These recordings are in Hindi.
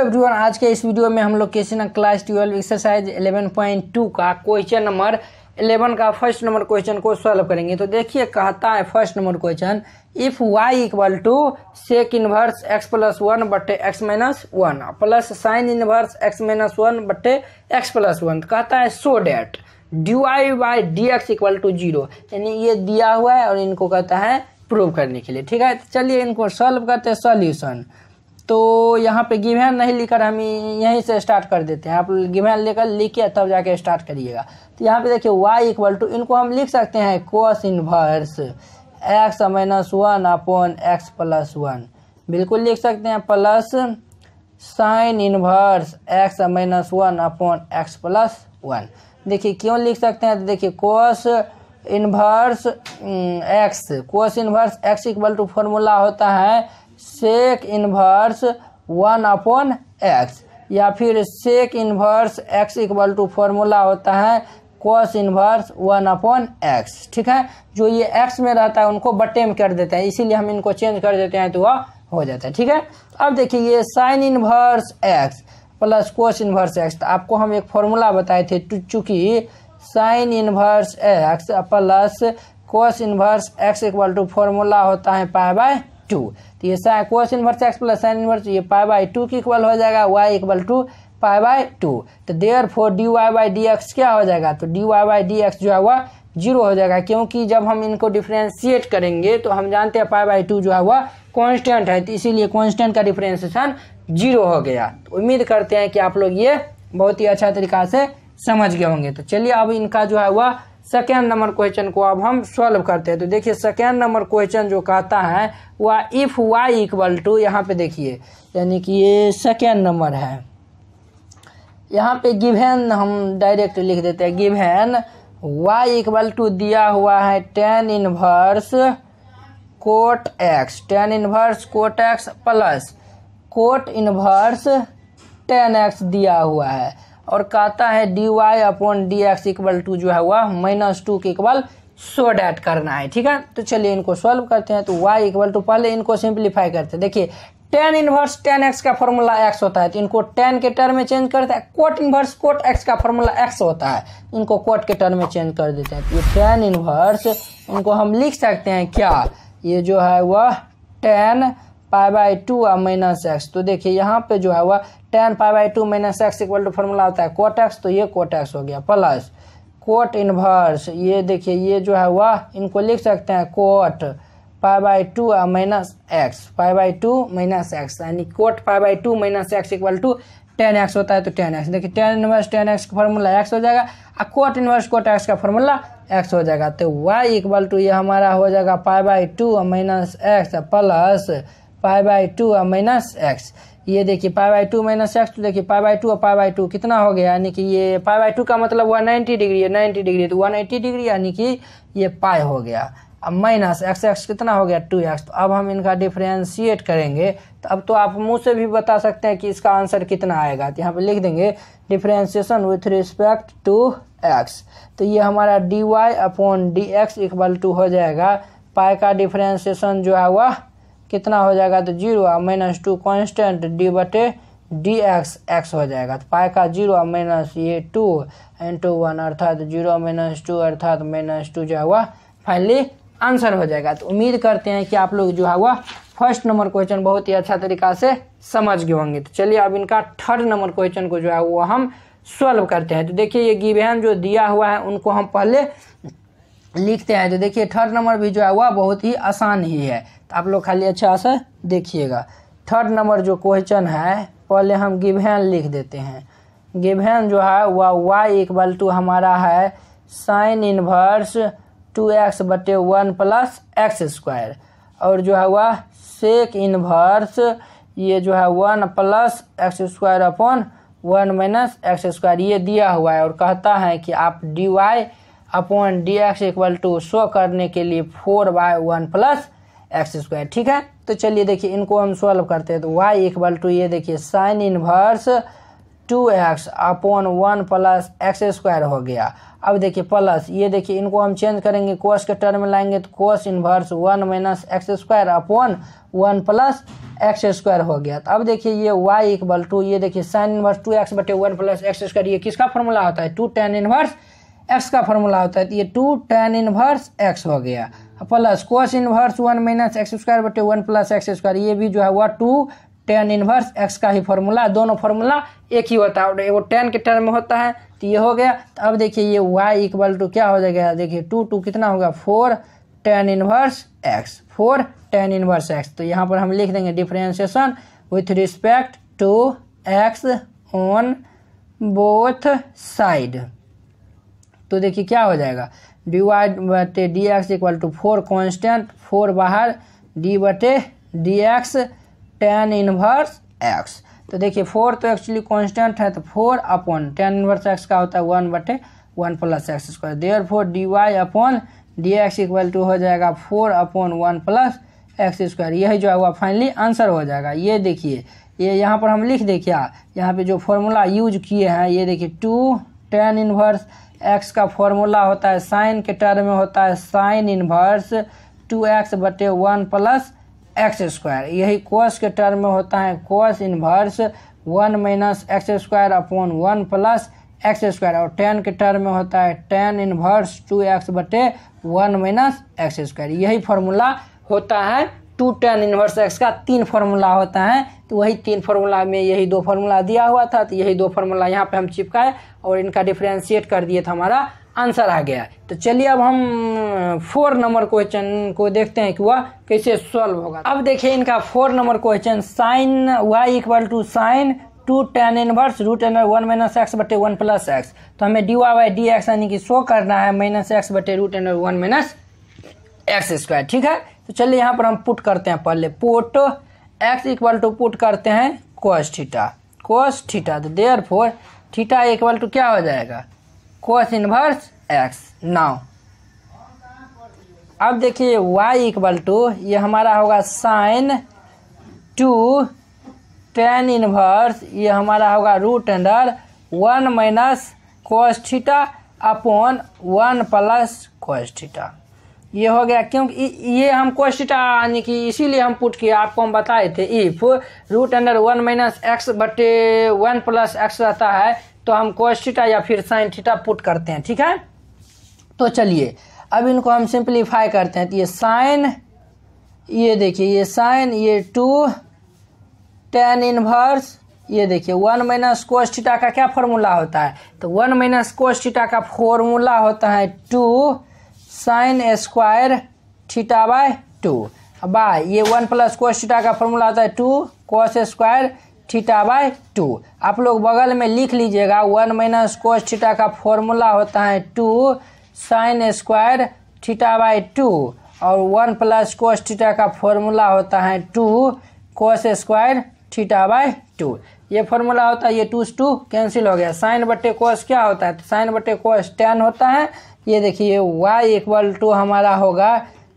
तो एवरीवन आज के इस वीडियो में हम लोग कैसे ना क्लास ट्वेल्व एक्सरसाइज 11.2 का क्वेश्चन नंबर 11 का फर्स्ट नंबर क्वेश्चन को सॉल्व करेंगे तो देखिए कहता है first number question if y equal to sec inverse x plus one बटे x minus one plus sine inverse x minus one बटे एक्स प्लस वन कहता है so that d y by d x equal to zero यानी ये दिया हुआ है और इनको कहता है प्रूव करने के लिए ठीक है तो चलिए इनको सॉल्व करते हैं सॉल्यूशन तो यहाँ पे गिवहैन नहीं लिखकर हम यहीं से स्टार्ट कर देते हैं आप गिवहन लेकर लिखिए तब जाके स्टार्ट करिएगा तो यहाँ पे देखिए वाई इक्वल टू इनको हम लिख सकते हैं cos inverse x minus one upon x plus one बिल्कुल लिख सकते हैं plus sine inverse x minus one upon x plus one देखिए क्यों लिख सकते हैं तो देखिए cos inverse x cos inverse x equal to formula होता है sec inverse one upon x या फिर sec inverse x equal to formula होता है cos inverse one upon x ठीक है जो ये एक्स में रहता है उनको बटे में कर देते हैं इसीलिए हम इनको चेंज कर देते हैं तो वह हो जाता है ठीक है अब देखिए ये sine inverse x plus cos inverse x तो आपको हम एक फॉर्मूला बताए थे चूंकि sine inverse x plus cos inverse x equal to formula होता है पाए बाय टू तो ये cos inverse x plus sine inverse ये पाई बाई टू की इक्वल हो जाएगा y equal to pi by two तो therefore d y by d x क्या हो जाएगा तो d y by d x जो है वह जीरो हो जाएगा क्योंकि जब हम इनको डिफ्रेंशिएट करेंगे तो हम जानते हैं पाई बाई टू जो है वह कॉन्स्टेंट है तो इसीलिए कॉन्स्टेंट का डिफ्रेंशिएशन जीरो हो गया तो उम्मीद करते हैं कि आप लोग ये बहुत ही अच्छा तरीका से समझ गए होंगे तो चलिए अब इनका जो है वह सेकेंड नंबर क्वेश्चन को अब हम सॉल्व करते हैं तो देखिए सेकेंड नंबर क्वेश्चन जो कहता है वह इफ वाई इक्वल टू यहाँ पे देखिए यानी कि ये सेकेंड नंबर है यहाँ पे गिवेन हम डायरेक्ट लिख देते हैं गिवेन वाई इक्वल टू दिया हुआ है tan inverse cot x tan inverse cot x plus cot inverse tan x दिया हुआ है और कहता है d y upon d x equal to जो है वह माइनस टू के इक्वल सो डैट करना है ठीक है तो चलिए इनको सॉल्व करते हैं तो वाई इक्वल टू पहले इनको सिंप्लीफाई करते हैं देखिए टेन इनवर्स टेन एक्स का फॉर्मूला एक्स होता है तो इनको टेन के टर्म में चेंज करते हैं कोट इनवर्स कोट एक्स का फॉर्मूला एक्स होता है इनको कोट के टर्म में चेंज कर देते हैं तो ये टेन इनवर्स इनको हम लिख सकते हैं क्या ये जो है वह टेन पाई बाई टू और माइनस एक्स तो देखिए यहाँ पे जो है वह tan pi by two minus x equal to formula होता है कोट एक्स तो ये कोट एक्स हो गया प्लस कोट इनवर्स ये देखिए ये जो है वह इनको लिख सकते हैं कोट पाई बाई टू और minus x pi by two minus x यानी cot pi by two minus x equal to tan x होता है तो टेन एक्स देखिए टेन इन्वर्स टेन एक्स का फॉर्मूला एक्स हो जाएगा और कोट इनवर्स कोट एक्स का फॉर्मूला एक्स हो जाएगा तो वाई इक्वल टू ये हमारा हो जाएगा pi by two minus x plus pi by two और माइनस एक्स ये देखिए pi by two minus x तो देखिए पाई बाई टू और पाई बाई टू कितना हो गया यानी कि ये पाई बाई टू का मतलब हुआ नाइन्टी डिग्री है नाइन्टी डिग्री तो वन एट्टी डिग्री यानी कि ये पाई हो गया अब माइनस एक्स एक्स कितना हो गया टू एक्स तो अब हम इनका डिफ्रेंशिएट करेंगे तो अब तो आप मुँह से भी बता सकते हैं कि इसका आंसर कितना आएगा तो यहाँ पर लिख देंगे differentiation with respect to x तो ये हमारा d y upon d x equal to हो जाएगा पाई का डिफ्रेंशिएशन जो है वह कितना हो जाएगा तो जीरो और माइनस टू कॉन्स्टेंट डी बटे डी एक्स एक्स हो जाएगा तो पाई का जीरो और माइनस ये टू इंटू वन अर्थात जीरो माइनस टू अर्थात माइनस टू जो है हुआ फाइनली आंसर हो जाएगा तो उम्मीद करते हैं कि आप लोग जो है हुआ फर्स्ट नंबर क्वेश्चन बहुत ही अच्छा तरीका से समझ गए होंगे तो चलिए अब इनका थर्ड नंबर क्वेश्चन को जो है वो हम सॉल्व करते हैं तो देखिए ये गिवेन जो दिया हुआ है उनको हम पहले लिखते हैं तो देखिए थर्ड नंबर भी जो है वह बहुत ही आसान ही है तो आप लोग खाली अच्छा से देखिएगा थर्ड नंबर जो क्वेश्चन है पहले हम गिभैन लिख देते हैं गिभैन जो है वह वाई इक्वल टू हमारा है साइन इनवर्स टू एक्स बटे वन प्लस एक्स स्क्वायर और जो है वह सेक इनवर्स ये जो है one plus x square upon one minus x square ये दिया हुआ है और कहता है कि आप d y upon d x equal to show करने के लिए four by one plus x square ठीक है तो चलिए देखिए इनको हम सॉल्व करते हैं तो वाई इक्वल टू ये देखिए sine inverse two x upon one plus x square हो गया अब देखिए प्लस ये देखिए इनको हम चेंज करेंगे कोस के टर्म में लाएंगे तो cos inverse one minus x square upon one plus x square हो गया तो अब देखिए ये वाई इक्वल टू ये देखिए साइन इनवर्स टू एक्स बटे वन प्लस एक्स स्क्वायर ये किसका फॉर्मूला होता है टू टेन इनवर्स एक्स का फॉर्मूला होता है तो ये टू टेन इनवर्स एक्स हो गया plus cos inverse one minus x square बटे वन प्लस एक्स स्क्वायर ये भी जो है वह टू टेन इनवर्स एक्स का ही फॉर्मूला दोनों फॉर्मूला एक ही होता है वो टेन के टर्म में होता है तो ये हो गया तो अब देखिए ये वाई इक्वल टू क्या हो जाएगा देखिए टू टू कितना होगा four tan inverse x four tan inverse x तो यहाँ पर हम लिख देंगे differentiation with respect to x on both side तो देखिए क्या हो जाएगा डी वाई बटे d x equal to four constant four बाहर डी बटे d x tan inverse x तो देखिए फोर तो एक्चुअली कॉन्स्टेंट है तो four upon tan inverse x का होता है वन बटे one plus x square therefore d y upon d x equal to हो जाएगा four upon one plus x square यही जो है हुआ फाइनली आंसर हो जाएगा ये देखिए ये यहाँ पर हम लिख दें क्या यहाँ पे जो फॉर्मूला यूज किए हैं ये देखिए टू टेन इनवर्स एक्स का फॉर्मूला होता है साइन के टर्म में होता है साइन इनवर्स टू एक्स बटे वन प्लस एक्स स्क्वायर यही कोस के टर्म में होता है cos inverse one minus x square upon one plus x square और टेन के टर्म में होता है टेन इनवर्स टू एक्स बटे वन माइनस एक्स स्क्वायर यही फॉर्मूला होता है टू टेन इन्वर्स एक्स का तीन फार्मूला होता है तो वही तीन फार्मूला में यही दो फार्मूला दिया हुआ था तो यही दो फार्मूला यहाँ पे हम चिपकाए और इनका डिफ्रेंशिएट कर दिए था तो हमारा आंसर आ गया तो चलिए अब हम फोर नंबर क्वेश्चन को देखते हैं कि वह कैसे सॉल्व होगा अब देखिए इनका four number question sine y equal to sine two tan inverse root n one minus x बटे वन प्लस एक्स तो हमें d y y d x यानी कि शो करना है माइनस एक्स बटे root n one minus x square ठीक है तो चलिए यहाँ पर हम पुट करते हैं पहले put x equal to put करते हैं कोस थीटा कोस थीटा तो therefore theta equal to क्या हो जाएगा कोस इनवर्स एक्स नाउ अब देखिए वाई इक्वल टू ये हमारा होगा साइन टू टेन इनवर्स ये हमारा होगा root under one minus cos theta upon one plus cos theta ये हो गया क्योंकि ये हम कोशिटा यानी कि इसीलिए हम पुट किया आपको हम बताए थे if root under one minus x बटे वन प्लस एक्स रहता है तो हम कोशिटा या फिर साइन थीटा पुट करते हैं ठीक है तो चलिए अब इनको हम सिंप्लीफाई करते हैं तो ये साइन ये देखिए ये साइन ये टू टेन इनवर्स ये देखिए वन माइनस कोस्टा का क्या फॉर्मूला होता है तो वन माइनस कोशिटा का फॉर्मूला होता है two sine square theta by two by ये वन प्लस कोस थीटा का फॉर्मूला आता है two cos square theta by two आप लोग बगल में लिख लीजिएगा वन माइनस कोस थीटा का फॉर्मूला होता है two sine square theta by two और वन प्लस कोस थीटा का फॉर्मूला होता है two cos square theta by two ये फॉर्मूला होता है ये टू टू कैंसिल हो गया साइन बटे कोस क्या होता है तो साइन बटे कोस टेन होता है ये देखिए वाई इक्वल टू हमारा होगा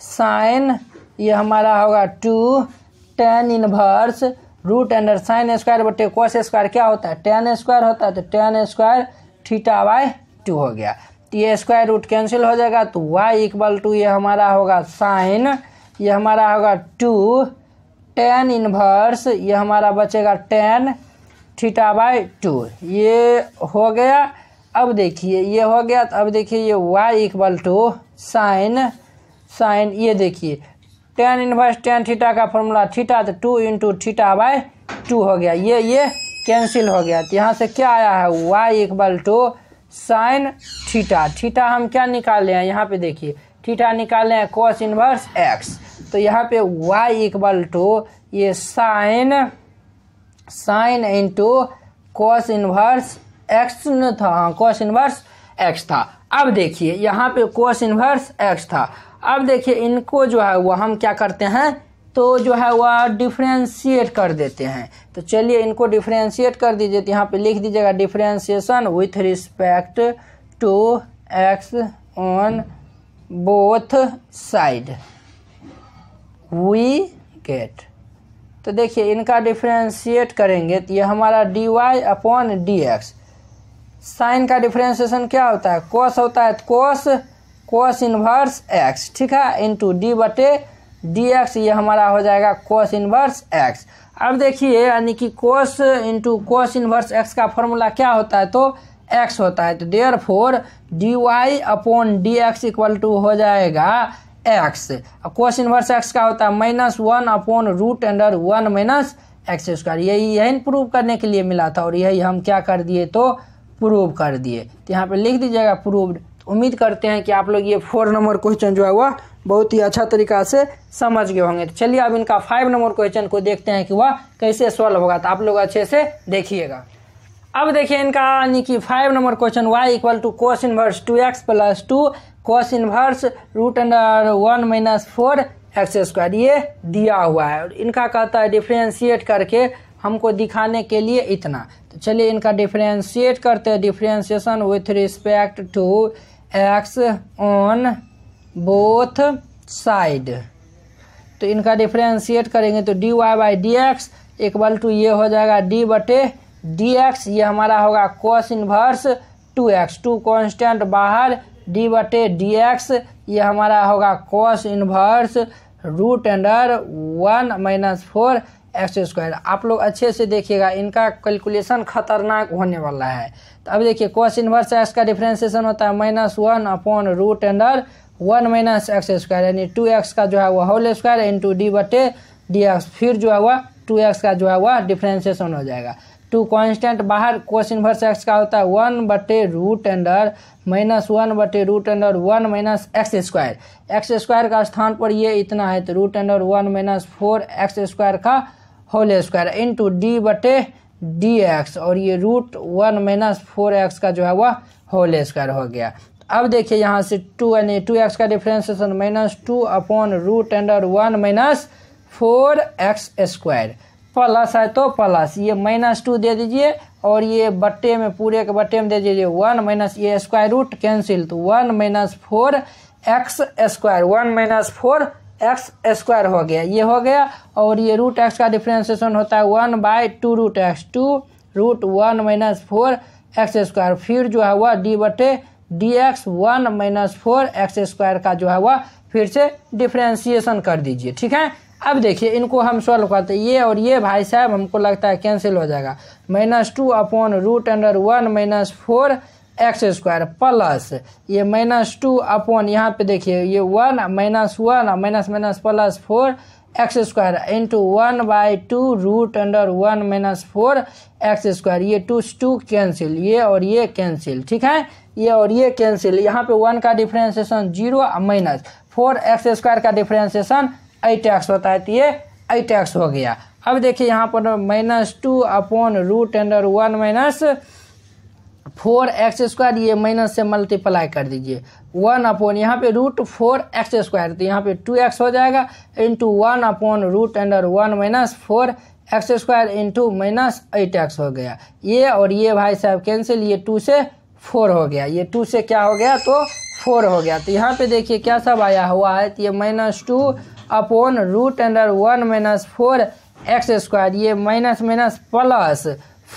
साइन ये हमारा होगा two tan inverse root under sine square बटे कोस स्क्वायर क्या होता है टेन स्क्वायर होता है तो tan square theta by two हो गया तो ये स्क्वायर रूट कैंसिल हो जाएगा तो वाई इक्वल टू ये हमारा होगा साइन ये हमारा होगा टू टेन इनवर्स ये हमारा बचेगा टेन थीटा बाय टू ये हो गया अब देखिए ये हो गया तो अब देखिए ये y equal to sine sine ये देखिए टेन इन्वर्स टेन थीटा का फॉर्मूला थीटा तो two into theta by two हो गया ये ये कैंसिल हो गया तो यहाँ से क्या आया है y equal to sine theta theta हम क्या निकाले हैं यहाँ पे देखिए थीटा निकाले हैं कॉस इन्वर्स एक्स तो यहाँ पे वाई इक्वल टू ये sine sine into cos inverse x न था हाँ कॉस इन्वर्स एक्स था अब देखिए यहाँ पे कॉस इन्वर्स एक्स था अब देखिए इनको जो है वो हम क्या करते हैं तो जो है वह डिफ्रेंशिएट कर देते हैं तो चलिए इनको डिफ्रेंशिएट कर दीजिए तो यहाँ पे लिख दीजिएगा differentiation with respect to x on both side we get तो देखिए इनका डिफ्रेंशिएट करेंगे तो ये हमारा d y upon d x sine का डिफ्रेंशिएशन क्या होता है कोस होता है कोस कोस इनवर्स एक्स ठीक है इंटू डी बटे डी एक्स ये हमारा हो जाएगा कोस इनवर्स एक्स अब देखिए यानी कि cos into cos inverse x का फॉर्मूला क्या होता है तो एक्स होता है तो therefore d y upon d x equal to हो जाएगा एक्स कोस इनवर्स एक्स का होता है minus one upon root under one minus x square यही यही प्रूव करने के लिए मिला था और यही हम क्या कर दिए तो प्रूव कर दिए तो यहाँ पे लिख दीजिएगा प्रूव्ड तो उम्मीद करते हैं कि आप लोग ये फोर नंबर क्वेश्चन जो है वह बहुत ही अच्छा तरीका से समझ गए होंगे तो चलिए अब इनका फाइव नंबर क्वेश्चन को देखते हैं कि वह कैसे सॉल्व होगा तो आप लोग अच्छे से देखिएगा अब देखिए इनका यानी कि five number question y equal to cos inverse two x plus two cos inverse root under one minus four x square ये दिया हुआ है और इनका कहता है डिफ्रेंशिएट करके हमको दिखाने के लिए इतना तो चलिए इनका डिफ्रेंशिएट करते हैं differentiation with respect to x on both side तो इनका डिफ्रेंशिएट करेंगे तो d y by d x equal to ये हो जाएगा डी बटे डी एक्स ये हमारा होगा cos inverse two x two constant बाहर डी बटे डी एक्स ये हमारा होगा cos inverse root under one minus four x square आप लोग अच्छे से देखिएगा इनका कैलकुलेशन खतरनाक होने वाला है तो अब देखिए कॉस इन्वर्स एक्स का डिफ्रेंसिएशन होता है minus one upon root under one minus x square यानी टू एक्स का जो है वह होल स्क्वायर इंटू डी बटे डी एक्स फिर जो है वह टू एक्स का जो है वह डिफ्रेंसिएशन हो जाएगा टू कॉन्स्टेंट बाहर कोस इनवर्स एक्स का होता है वन बटे रूट अंडर माइनस वन बटे root under one minus x square x square का स्थान पर ये इतना है तो root under one minus four x square का होल स्क्वायर इंटू डी बटे डी एक्स और ये root one minus four x का जो है वह होल स्क्वायर हो गया अब देखिए यहाँ से टू यानी टू एक्स का differentiation minus two upon root under one minus four x square plus है तो प्लस ये माइनस टू दे दीजिए और ये बट्टे में पूरे के बट्टे में दे दीजिए वन माइनस ये स्क्वायर रूट कैंसिल तो one minus four x square one minus four x square हो गया ये हो गया और ये रूट एक्स का डिफ्रेंसिएशन होता है one by two root x two root one minus four x square फिर जो है वह डी बटे d x one minus four x square का जो है वह फिर से डिफ्रेंसिएशन कर दीजिए ठीक है अब देखिए इनको हम सॉल्व करते ये और ये भाई साहब हमको लगता है कैंसिल हो जाएगा minus two upon root under one minus four x square plus ये माइनस टू अपॉन यहाँ पे देखिए ये one minus one minus minus plus four x square into one by two root under one minus four x square ये टू टू कैंसिल ये और ये कैंसिल ठीक है ये और ये कैंसिल यहाँ पे वन का differentiation zero minus four x square का डिफ्रेंसिएशन आई टैक्स बताती है आई टैक्स हो गया अब देखिए यहाँ पर minus two upon root under one minus four x square ये माइनस से मल्टीप्लाई कर दीजिए वन अपॉन यहाँ पे रूट फोर एक्स स्क्वायर तो यहाँ पे टू एक्स हो जाएगा into one upon root under one minus four x square into minus eight x हो गया ये और ये भाई साहब कैंसिल ये टू से फोर हो गया ये टू से क्या हो गया तो फोर हो गया तो यहाँ पे देखिए क्या सब आया हुआ है तो ये minus two upon root under one minus four x square ये minus minus plus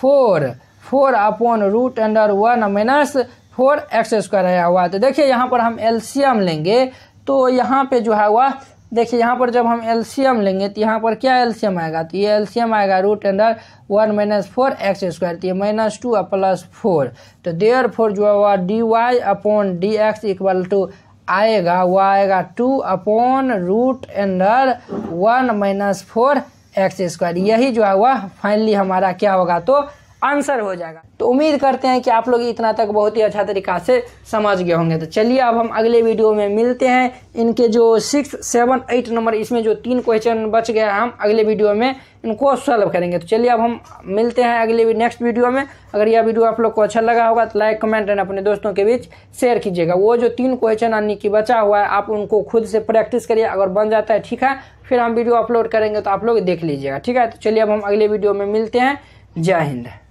four four upon root under one minus four x square आया हुआ तो देखिए यहाँ पर हम एल्शियम लेंगे तो यहाँ पे जो है हुआ देखिए यहाँ पर जब हम एल्शियम लेंगे तो यहाँ पर क्या एल्शियम आएगा तो ये एल्शियम आएगा root under one minus four x square तो ये माइनस टू और प्लस फोर तो देयर फोर जो है वह d y upon d x equal to आएगा वो आएगा two upon root under one minus four x square यही जो है वह फाइनली हमारा क्या होगा तो आंसर हो जाएगा तो उम्मीद करते हैं कि आप लोग इतना तक बहुत ही अच्छा तरीका से समझ गए होंगे तो चलिए अब हम अगले वीडियो में मिलते हैं इनके जो सिक्स सेवन एट नंबर इसमें जो तीन क्वेश्चन बच हैं हम अगले वीडियो में इनको सॉल्व करेंगे तो चलिए अब हम मिलते हैं अगले नेक्स्ट वीडियो में अगर यह वीडियो आप लोग को अच्छा लगा होगा तो लाइक कमेंट एंड अपने दोस्तों के बीच शेयर कीजिएगा वो जो तीन क्वेश्चन आने की बचा हुआ है आप उनको खुद से प्रैक्टिस करिए अगर बन जाता है ठीक है फिर हम वीडियो अपलोड करेंगे तो आप लोग देख लीजिएगा ठीक है तो चलिए अब हम अगले वीडियो में मिलते हैं जय हिंद